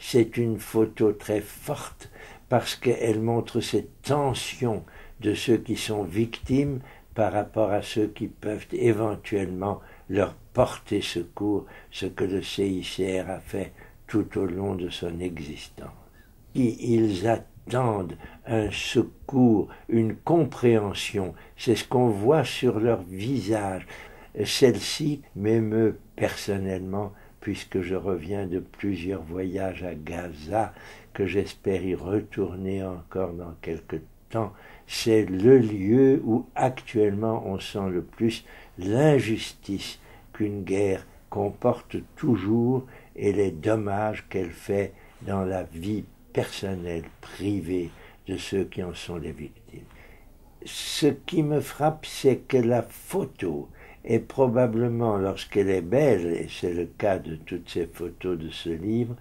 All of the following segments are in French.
C'est une photo très forte parce qu'elle montre cette tension de ceux qui sont victimes par rapport à ceux qui peuvent éventuellement leur porter secours, ce que le CICR a fait tout au long de son existence. Ils attendent un secours, une compréhension, c'est ce qu'on voit sur leur visage. Celle-ci m'émeut personnellement puisque je reviens de plusieurs voyages à Gaza, que j'espère y retourner encore dans quelque temps, c'est le lieu où actuellement on sent le plus l'injustice qu'une guerre comporte toujours et les dommages qu'elle fait dans la vie personnelle, privée de ceux qui en sont les victimes. Ce qui me frappe, c'est que la photo et probablement, lorsqu'elle est belle, et c'est le cas de toutes ces photos de ce livre,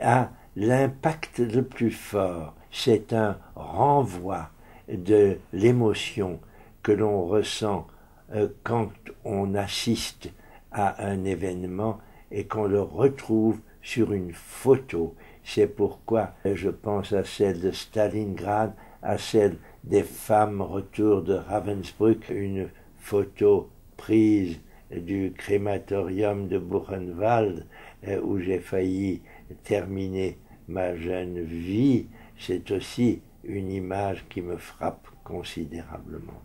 a l'impact le plus fort. C'est un renvoi de l'émotion que l'on ressent euh, quand on assiste à un événement et qu'on le retrouve sur une photo. C'est pourquoi je pense à celle de Stalingrad, à celle des femmes retour de Ravensbrück, une photo prise du crématorium de Buchenwald euh, où j'ai failli terminer ma jeune vie, c'est aussi une image qui me frappe considérablement.